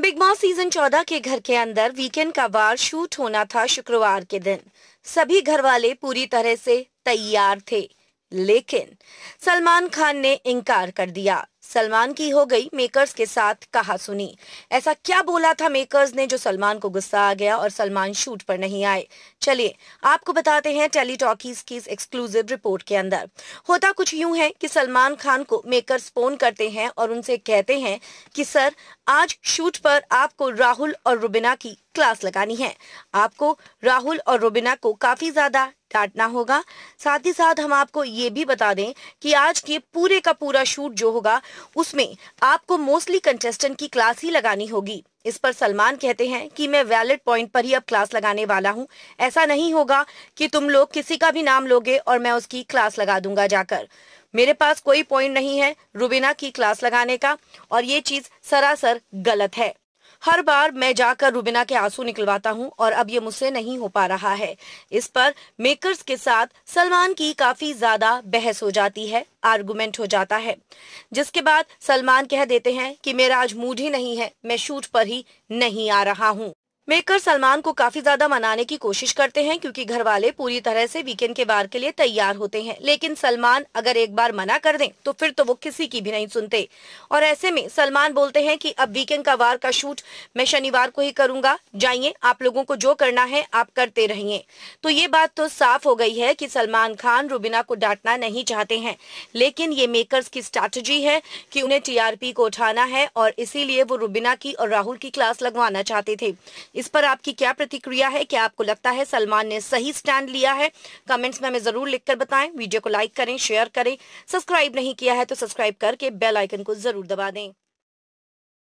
big boss season 14 के घर के अंदर वीकेंड का बार शूट होना था शुक्रवार के दिन सभी घर वाले पूरी तरह से तैयार थे लेकिन सलमान खान ने इनकार कर दिया सलमान की हो गई मेकर्स के साथ कहा सुनी ऐसा क्या बोला था मेकर्स ने जो सलमान को गुस्सा आ गया और सलमान शूट पर नहीं आए चलिए आपको बताते हैं टेली टॉकीज की एक्सक्लूसिव रिपोर्ट के अंदर होता कुछ यूं है कि सलमान खान को मेकर्स फोन करते हैं और उनसे कहते हैं कि सर आज शूट पर आपको राहुल और रुबिना की क्लास लगानी है आपको राहुल और रोबिना को काफी ज्यादा डांटना होगा साथ ही साथ हम आपको ये भी बता दें कि आज के पूरे का पूरा शूट जो होगा उसमें आपको मोस्टली कंटेस्टेंट की क्लास ही लगानी होगी इस पर सलमान कहते हैं कि मैं वैलिड पॉइंट पर ही अब क्लास लगाने वाला हूं ऐसा नहीं होगा कि तुम लोग किसी का भी नाम लोगे और मैं उसकी क्लास लगा दूंगा जाकर मेरे पास कोई पॉइंट नहीं है रुबिना की क्लास लगाने का और ये चीज सरासर गलत है हर बार मैं जाकर रूबिना के आंसू निकलवाता हूँ और अब ये मुझसे नहीं हो पा रहा है इस पर मेकर्स के साथ सलमान की काफी ज्यादा बहस हो जाती है आर्गुमेंट हो जाता है जिसके बाद सलमान कह देते हैं कि मेरा आज मूड ही नहीं है मैं शूट पर ही नहीं आ रहा हूँ मेकर सलमान को काफी ज्यादा मनाने की कोशिश करते हैं क्योंकि घर वाले पूरी तरह से वीकेंड के बार के लिए तैयार होते हैं लेकिन सलमान अगर एक बार मना कर दें तो फिर तो वो किसी की भी नहीं सुनते और ऐसे में सलमान बोलते हैं कि अब वीकेंड का वार का शूट मैं शनिवार को ही करूंगा जाइए आप लोगों को जो करना है आप करते रहिए तो ये बात तो साफ हो गई है की सलमान खान रूबिना को डांटना नहीं चाहते है लेकिन ये मेकर की स्ट्रैटेजी है की उन्हें टीआरपी को उठाना है और इसीलिए वो रूबिना की और राहुल की क्लास लगवाना चाहते थे इस पर आपकी क्या प्रतिक्रिया है क्या आपको लगता है सलमान ने सही स्टैंड लिया है कमेंट्स में हमें जरूर लिखकर बताएं वीडियो को लाइक करें शेयर करें सब्सक्राइब नहीं किया है तो सब्सक्राइब करके बेल आइकन को जरूर दबा दें